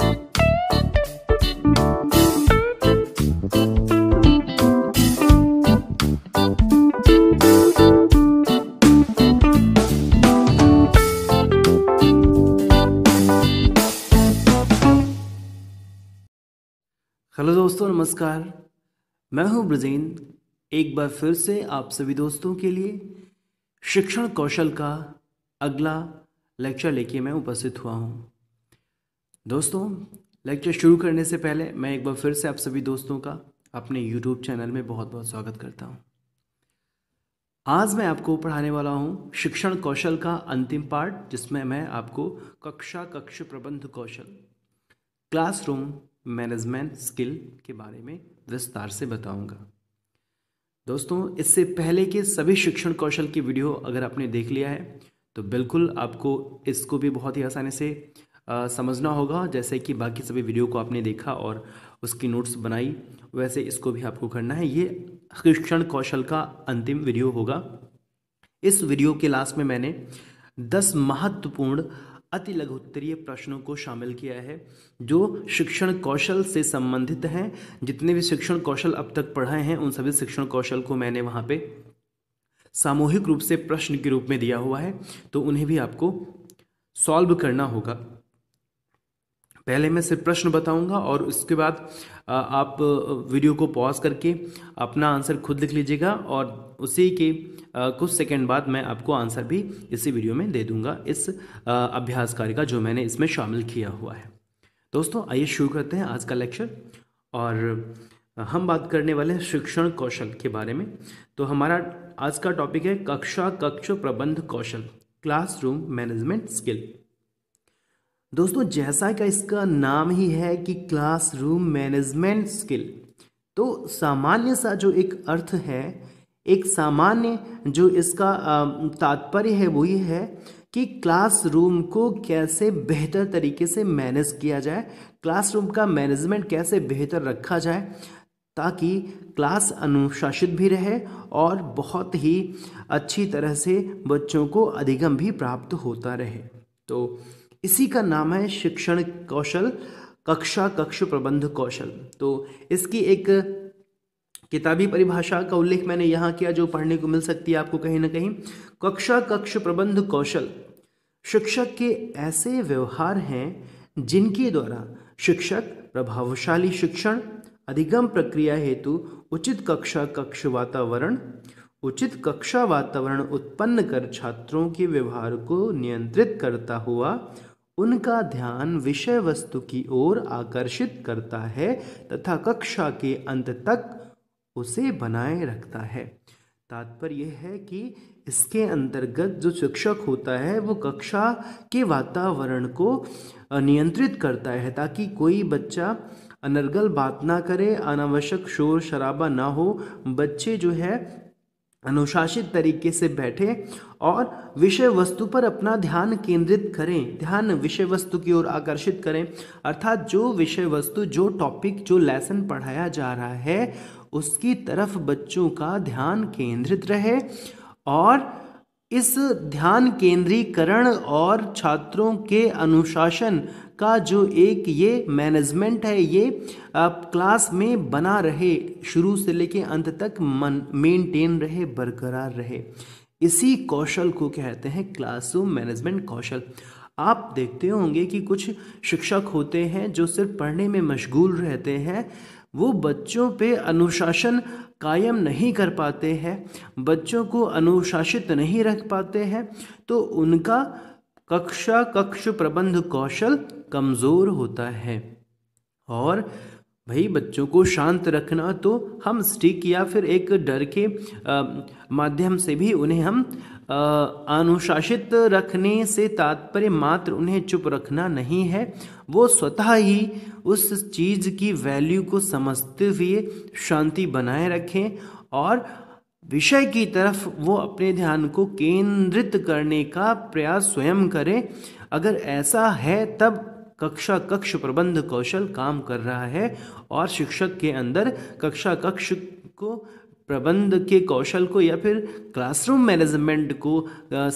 hello दोस्तों नमस्कार मैं हूं ब्रजीन एक बार फिर से आप सभी दोस्तों के लिए शिक्षण कौशल का अगला लेक्चर लेके मैं उपस्थित हुआ हूं दोस्तों लेक्चर शुरू करने से पहले मैं एक बार फिर से आप सभी दोस्तों का अपने यूट्यूब चैनल में बहुत बहुत स्वागत करता हूँ आज मैं आपको पढ़ाने वाला हूँ शिक्षण कौशल का अंतिम पार्ट जिसमें मैं आपको कक्षा कक्ष प्रबंध कौशल क्लासरूम मैनेजमेंट स्किल के बारे में विस्तार से बताऊंगा दोस्तों इससे पहले के सभी शिक्षण कौशल की वीडियो अगर आपने देख लिया है तो बिल्कुल आपको इसको भी बहुत ही आसानी से समझना होगा जैसे कि बाकी सभी वीडियो को आपने देखा और उसकी नोट्स बनाई वैसे इसको भी आपको करना है ये शिक्षण कौशल का अंतिम वीडियो होगा इस वीडियो के लास्ट में मैंने दस महत्वपूर्ण अति लघुत्तरीय प्रश्नों को शामिल किया है जो शिक्षण कौशल से संबंधित हैं जितने भी शिक्षण कौशल अब तक पढ़ाए हैं उन सभी शिक्षण कौशल को मैंने वहाँ पे सामूहिक रूप से प्रश्न के रूप में दिया हुआ है तो उन्हें भी आपको सॉल्व करना होगा पहले मैं सिर्फ प्रश्न बताऊंगा और उसके बाद आप वीडियो को पॉज करके अपना आंसर खुद लिख लीजिएगा और उसी के कुछ सेकंड बाद मैं आपको आंसर भी इसी वीडियो में दे दूंगा इस अभ्यास कार्य का जो मैंने इसमें शामिल किया हुआ है दोस्तों आइए शुरू करते हैं आज का लेक्चर और हम बात करने वाले हैं शिक्षण कौशल के बारे में तो हमारा आज का टॉपिक है कक्षा कक्ष प्रबंध कौशल क्लासरूम मैनेजमेंट स्किल दोस्तों जैसा का इसका नाम ही है कि क्लासरूम मैनेजमेंट स्किल तो सामान्य सा जो एक अर्थ है एक सामान्य जो इसका तात्पर्य है वो ये है कि क्लासरूम को कैसे बेहतर तरीके से मैनेज किया जाए क्लासरूम का मैनेजमेंट कैसे बेहतर रखा जाए ताकि क्लास अनुशासित भी रहे और बहुत ही अच्छी तरह से बच्चों को अधिगम भी प्राप्त होता रहे तो इसी का नाम है शिक्षण कौशल कक्षा कक्ष प्रबंध कौशल तो इसकी एक किताबी परिभाषा का उल्लेख मैंने यहाँ किया जो पढ़ने को मिल सकती है आपको कहीं ना कहीं कक्षा कक्ष प्रबंध कौशल शिक्षक के ऐसे व्यवहार हैं जिनके द्वारा शिक्षक प्रभावशाली शिक्षण अधिगम प्रक्रिया हेतु उचित कक्षा कक्ष वातावरण उचित कक्षा वातावरण उत्पन्न कर छात्रों के व्यवहार को नियंत्रित करता हुआ उनका ध्यान विषय वस्तु की ओर आकर्षित करता है तथा कक्षा के अंत तक उसे बनाए रखता है तात्पर्य यह है कि इसके अंतर्गत जो शिक्षक होता है वो कक्षा के वातावरण को नियंत्रित करता है ताकि कोई बच्चा अनर्गल बात ना करे अनावश्यक शोर शराबा ना हो बच्चे जो है अनुशासित तरीके से बैठे और विषय वस्तु पर अपना ध्यान केंद्रित करें ध्यान विषय वस्तु की ओर आकर्षित करें अर्थात जो विषय वस्तु जो टॉपिक जो लेसन पढ़ाया जा रहा है उसकी तरफ बच्चों का ध्यान केंद्रित रहे और इस ध्यान केंद्रीकरण और छात्रों के अनुशासन का जो एक ये मैनेजमेंट है ये आप क्लास में बना रहे शुरू से लेके अंत तक मन मेंटेन रहे बरकरार रहे इसी कौशल को कहते हैं क्लासरूम मैनेजमेंट कौशल आप देखते होंगे कि कुछ शिक्षक होते हैं जो सिर्फ पढ़ने में मशगूल रहते हैं वो बच्चों पे अनुशासन कायम नहीं कर पाते हैं बच्चों को अनुशासित नहीं रख पाते हैं तो उनका कक्षा कक्ष प्रबंध कौशल कमज़ोर होता है और भाई बच्चों को शांत रखना तो हम स्टिक या फिर एक डर के माध्यम से भी उन्हें हम अनुशासित रखने से तात्पर्य मात्र उन्हें चुप रखना नहीं है वो स्वतः ही उस चीज़ की वैल्यू को समझते हुए शांति बनाए रखें और विषय की तरफ वो अपने ध्यान को केंद्रित करने का प्रयास स्वयं करें अगर ऐसा है तब कक्षा कक्ष प्रबंध कौशल काम कर रहा है और शिक्षक के अंदर कक्षा कक्ष को प्रबंध के कौशल को या फिर क्लासरूम मैनेजमेंट को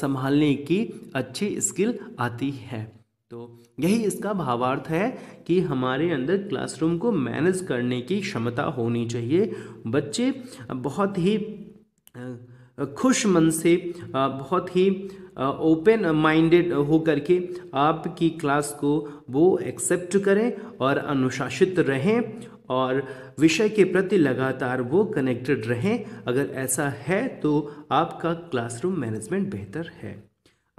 संभालने की अच्छी स्किल आती है तो यही इसका भावार्थ है कि हमारे अंदर क्लासरूम को मैनेज करने की क्षमता होनी चाहिए बच्चे बहुत ही खुश मन से बहुत ही ओपन माइंडेड हो करके आपकी क्लास को वो एक्सेप्ट करें और अनुशासित रहें और विषय के प्रति लगातार वो कनेक्टेड रहें अगर ऐसा है तो आपका क्लासरूम मैनेजमेंट बेहतर है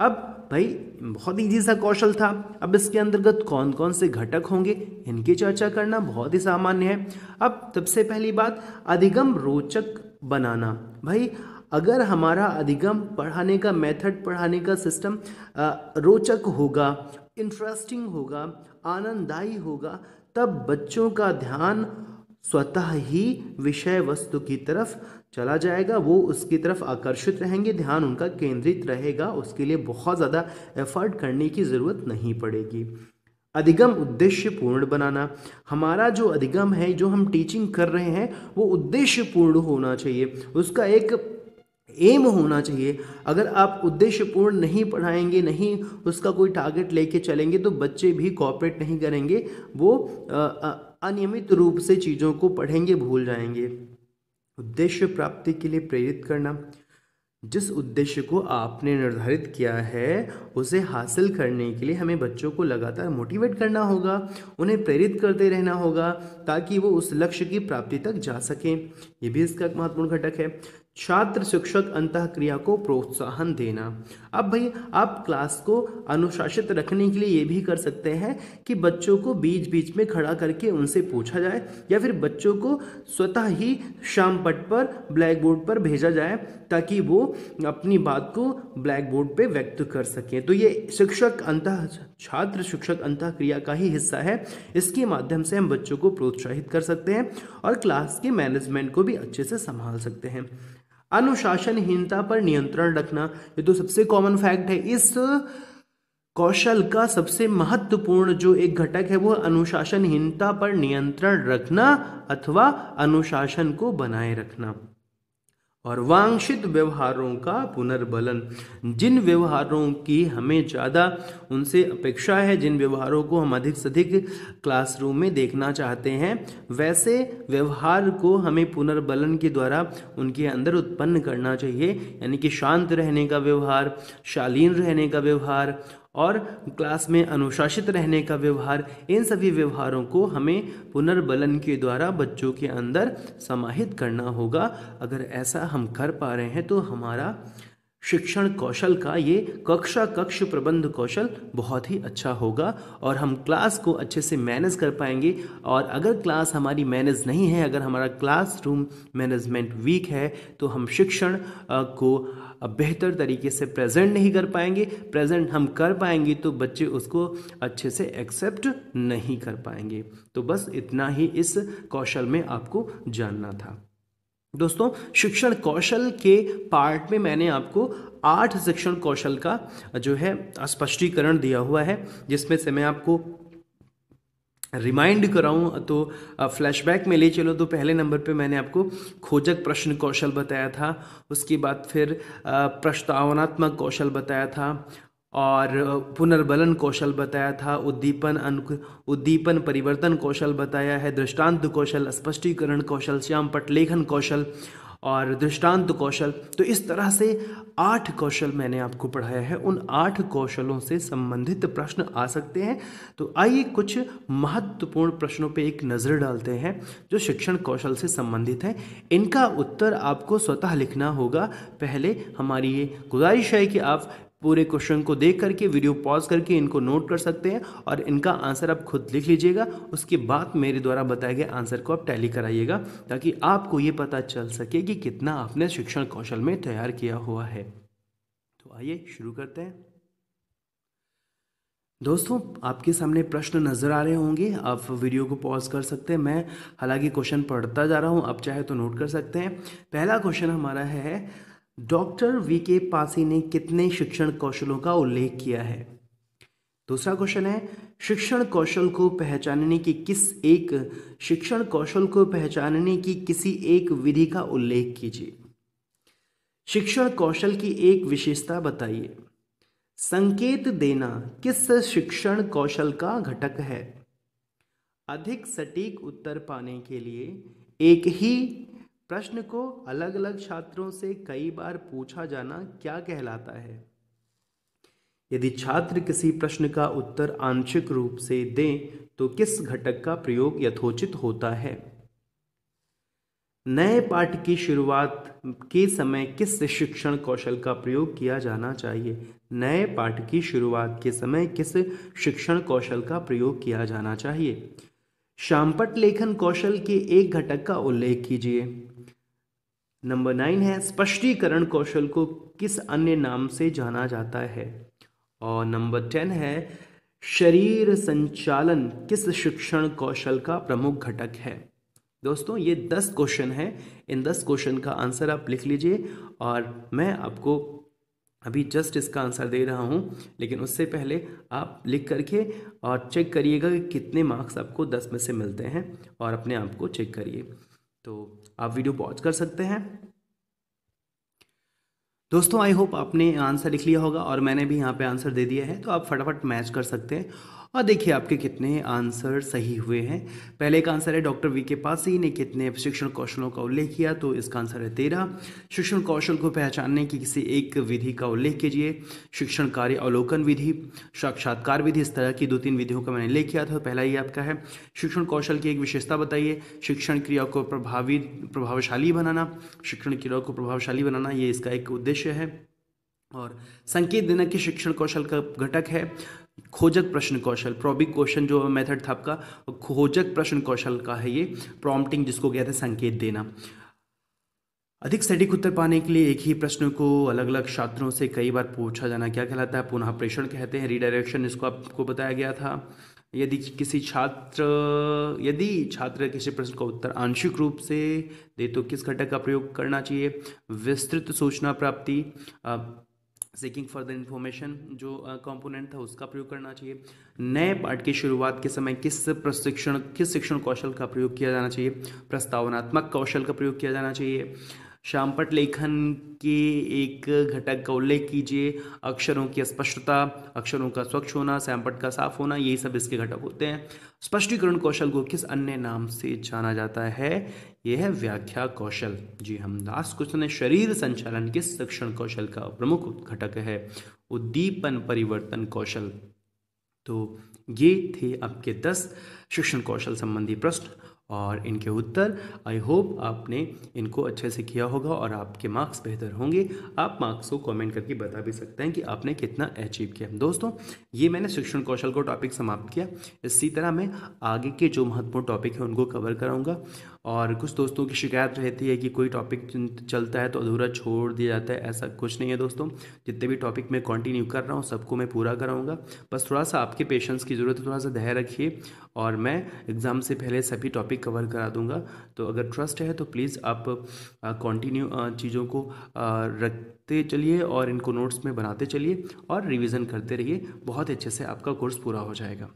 अब भाई बहुत ईजी सा कौशल था अब इसके अंतर्गत कौन कौन से घटक होंगे इनकी चर्चा करना बहुत ही सामान्य है अब सबसे पहली बात अधिगम रोचक बनाना भाई अगर हमारा अधिगम पढ़ाने का मेथड पढ़ाने का सिस्टम रोचक होगा इंटरेस्टिंग होगा आनंददायी होगा तब बच्चों का ध्यान स्वतः ही विषय वस्तु की तरफ चला जाएगा वो उसकी तरफ आकर्षित रहेंगे ध्यान उनका केंद्रित रहेगा उसके लिए बहुत ज़्यादा एफर्ट करने की ज़रूरत नहीं पड़ेगी अधिगम उद्देश्य पूर्ण बनाना हमारा जो अधिगम है जो हम टीचिंग कर रहे हैं वो उद्देश्य पूर्ण होना चाहिए उसका एक एम होना चाहिए अगर आप उद्देश्यपूर्ण नहीं पढ़ाएंगे नहीं उसका कोई टारगेट लेके चलेंगे तो बच्चे भी कॉपरेट नहीं करेंगे वो अनियमित रूप से चीज़ों को पढ़ेंगे भूल जाएंगे उद्देश्य प्राप्ति के लिए प्रेरित करना जिस उद्देश्य को आपने निर्धारित किया है उसे हासिल करने के लिए हमें बच्चों को लगातार मोटिवेट करना होगा उन्हें प्रेरित करते रहना होगा ताकि वो उस लक्ष्य की प्राप्ति तक जा सकें ये भी इसका एक महत्वपूर्ण घटक है छात्र शिक्षक अंत क्रिया को प्रोत्साहन देना अब भाई आप क्लास को अनुशासित रखने के लिए ये भी कर सकते हैं कि बच्चों को बीच बीच में खड़ा करके उनसे पूछा जाए या फिर बच्चों को स्वतः ही शाम पट पर ब्लैक बोर्ड पर भेजा जाए ताकि वो अपनी बात को ब्लैक बोर्ड पर व्यक्त कर सकें तो ये शिक्षक अंत छात्र शिक्षक अंत क्रिया का ही हिस्सा है इसके माध्यम से हम बच्चों को प्रोत्साहित कर सकते हैं और क्लास के मैनेजमेंट को भी अच्छे से संभाल सकते हैं अनुशासनहीनता पर नियंत्रण रखना ये तो सबसे कॉमन फैक्ट है इस कौशल का सबसे महत्वपूर्ण जो एक घटक है वह अनुशासनहीनता पर नियंत्रण रखना अथवा अनुशासन को बनाए रखना और वांछित व्यवहारों का पुनर्बलन जिन व्यवहारों की हमें ज़्यादा उनसे अपेक्षा है जिन व्यवहारों को हम अधिक से अधिक क्लासरूम में देखना चाहते हैं वैसे व्यवहार को हमें पुनर्बलन के द्वारा उनके अंदर उत्पन्न करना चाहिए यानी कि शांत रहने का व्यवहार शालीन रहने का व्यवहार और क्लास में अनुशासित रहने का व्यवहार इन सभी व्यवहारों को हमें पुनर्बलन के द्वारा बच्चों के अंदर समाहित करना होगा अगर ऐसा हम कर पा रहे हैं तो हमारा शिक्षण कौशल का ये कक्षा कक्ष प्रबंध कौशल बहुत ही अच्छा होगा और हम क्लास को अच्छे से मैनेज कर पाएंगे और अगर क्लास हमारी मैनेज नहीं है अगर हमारा क्लासरूम मैनेजमेंट वीक है तो हम शिक्षण को बेहतर तरीके से प्रेजेंट नहीं कर पाएंगे प्रेजेंट हम कर पाएंगे तो बच्चे उसको अच्छे से एक्सेप्ट नहीं कर पाएंगे तो बस इतना ही इस कौशल में आपको जानना था दोस्तों शिक्षण कौशल के पार्ट में मैंने आपको आठ शिक्षण कौशल का जो है स्पष्टीकरण दिया हुआ है जिसमें से मैं आपको रिमाइंड कराऊं तो फ्लैशबैक में ले चलो तो पहले नंबर पे मैंने आपको खोजक प्रश्न कौशल बताया था उसके बाद फिर प्रस्तावनात्मक कौशल बताया था और पुनर्बलन कौशल बताया था उद्दीपन अनु उद्दीपन परिवर्तन कौशल बताया है दृष्टांत कौशल स्पष्टीकरण कौशल श्याम पटलेखन कौशल और दृष्टांत कौशल तो इस तरह से आठ कौशल मैंने आपको पढ़ाया है उन आठ कौशलों से संबंधित प्रश्न आ सकते हैं तो आइए कुछ महत्वपूर्ण प्रश्नों पे एक नज़र डालते हैं जो शिक्षण कौशल से संबंधित हैं इनका उत्तर आपको स्वतः लिखना होगा पहले हमारी ये गुजारिश है कि आप पूरे क्वेश्चन को देख करके वीडियो पॉज करके इनको नोट कर सकते हैं और इनका आंसर आप खुद लिख लीजिएगा उसके बाद मेरे द्वारा बताए गए आंसर को आप टैली कराइएगा ताकि आपको ये पता चल सके कि कितना आपने शिक्षण कौशल में तैयार किया हुआ है तो आइए शुरू करते हैं दोस्तों आपके सामने प्रश्न नज़र आ रहे होंगे आप वीडियो को पॉज कर सकते हैं मैं हालांकि क्वेश्चन पढ़ता जा रहा हूं आप चाहे तो नोट कर सकते हैं पहला क्वेश्चन हमारा है डॉक्टर वी के पासी ने कितने शिक्षण कौशलों का उल्लेख किया है दूसरा क्वेश्चन है शिक्षण कौशल को पहचानने की किस एक शिक्षण कौशल को पहचानने की किसी एक विधि का उल्लेख कीजिए शिक्षण कौशल की एक विशेषता बताइए संकेत देना किस शिक्षण कौशल का घटक है अधिक सटीक उत्तर पाने के लिए एक ही प्रश्न को अलग अलग छात्रों से कई बार पूछा जाना क्या कहलाता है यदि छात्र किसी प्रश्न का उत्तर आंशिक रूप से दें तो किस घटक का प्रयोग यथोचित होता है नए पाठ की शुरुआत के समय किस शिक्षण कौशल का प्रयोग किया जाना चाहिए नए पाठ की शुरुआत के समय किस शिक्षण कौशल का प्रयोग किया जाना चाहिए शामपट लेखन कौशल के एक घटक का उल्लेख कीजिए नंबर नाइन है स्पष्टीकरण कौशल को किस अन्य नाम से जाना जाता है और नंबर टेन है शरीर संचालन किस शिक्षण कौशल का प्रमुख घटक है दोस्तों ये दस क्वेश्चन हैं इन दस क्वेश्चन का आंसर आप लिख लीजिए और मैं आपको अभी जस्ट इसका आंसर दे रहा हूँ लेकिन उससे पहले आप लिख करके और चेक करिएगा कि कितने मार्क्स आपको दस में से मिलते हैं और अपने आप को चेक करिए तो आप वीडियो पॉज कर सकते हैं दोस्तों आई होप आपने आंसर लिख लिया होगा और मैंने भी यहाँ पे आंसर दे दिया है तो आप फटाफट मैच कर सकते हैं और हाँ, देखिए आपके कितने आंसर सही हुए हैं पहले का आंसर है डॉक्टर वी के पास ही ने कितने शिक्षण कौशलों का उल्लेख किया तो इसका आंसर है तेरह शिक्षण कौशल को पहचानने की किसी एक विधि का उल्लेख कीजिए शिक्षण कार्य अवलोकन विधि साक्षात्कार विधि इस तरह की दो तीन विधियों का मैंने उल्लेख किया था पहला ये आपका है शिक्षण कौशल की एक विशेषता बताइए शिक्षण क्रिया को प्रभावी प्रभावशाली बनाना शिक्षण क्रिया को प्रभावशाली बनाना ये इसका एक उद्देश्य है और संकेत देना कि शिक्षण कौशल का घटक है खोजक प्रश्न कौशल प्रॉबिक क्वेश्चन जो मेथड था आपका खोजक प्रश्न कौशल का है ये प्रॉम्प्टिंग जिसको कहते हैं संकेत देना अधिक सटीक उत्तर पाने के लिए एक ही प्रश्न को अलग अलग छात्रों से कई बार पूछा जाना क्या कहलाता है पुनः प्रेषण कहते हैं रिडायरेक्शन इसको आपको बताया गया था यदि किसी छात्र यदि छात्र किसी प्रश्न का उत्तर आंशिक रूप से दे तो किस घटक का प्रयोग करना चाहिए विस्तृत सूचना प्राप्ति सीकिंग फर्दर इन्फॉर्मेशन जो कंपोनेंट था उसका प्रयोग करना चाहिए नए पाठ की शुरुआत के समय किस प्रशिक्षण किस शिक्षण कौशल का प्रयोग किया जाना चाहिए प्रस्तावनात्मक कौशल का प्रयोग किया जाना चाहिए श्यामपट लेखन के एक घटक का उल्लेख कीजिए अक्षरों की स्पष्टता अक्षरों का स्वच्छ होना श्यामपट का साफ होना यही सब इसके घटक होते हैं स्पष्टीकरण कौशल को किस अन्य नाम से जाना जाता है यह है व्याख्या कौशल जी हम लास्ट क्वेश्चन है शरीर संचालन किस शिक्षण कौशल का प्रमुख घटक है उद्दीपन परिवर्तन कौशल तो ये थे आपके दस शिक्षण कौशल संबंधी प्रश्न और इनके उत्तर आई होप आपने इनको अच्छे से किया होगा और आपके मार्क्स बेहतर होंगे आप मार्क्स को कमेंट करके बता भी सकते हैं कि आपने कितना अचीव किया दोस्तों ये मैंने शिक्षण कौशल को टॉपिक समाप्त किया इसी तरह मैं आगे के जो महत्वपूर्ण टॉपिक हैं उनको कवर कराऊंगा और कुछ दोस्तों की शिकायत रहती है कि कोई टॉपिक चलता है तो अधूरा छोड़ दिया जाता है ऐसा कुछ नहीं है दोस्तों जितने भी टॉपिक मैं कंटिन्यू कर रहा हूँ सबको मैं पूरा कराऊंगा बस थोड़ा सा आपके पेशेंस की ज़रूरत है थोड़ा सा धैर्य रखिए और मैं एग्ज़ाम से पहले सभी टॉपिक टॉपिक कवर करा दूंगा तो अगर ट्रस्ट है तो प्लीज़ आप कंटिन्यू चीज़ों को रखते चलिए और इनको नोट्स में बनाते चलिए और रिविज़न करते रहिए बहुत अच्छे से आपका कोर्स पूरा हो जाएगा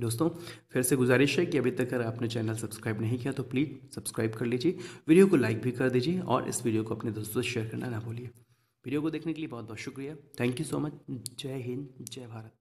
दोस्तों फिर से गुजारिश है कि अभी तक अगर आपने चैनल सब्सक्राइब नहीं किया तो प्लीज़ सब्सक्राइब कर लीजिए वीडियो को लाइक भी कर दीजिए और इस वीडियो को अपने दोस्तों से शेयर करना ना भूलिए वीडियो को देखने के लिए बहुत बहुत शुक्रिया थैंक यू सो मच जय हिंद जय भारत